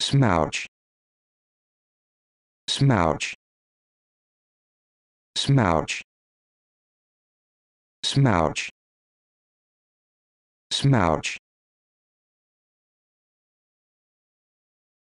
Smouch. Smouch. Smouch. Smouch. Smouch.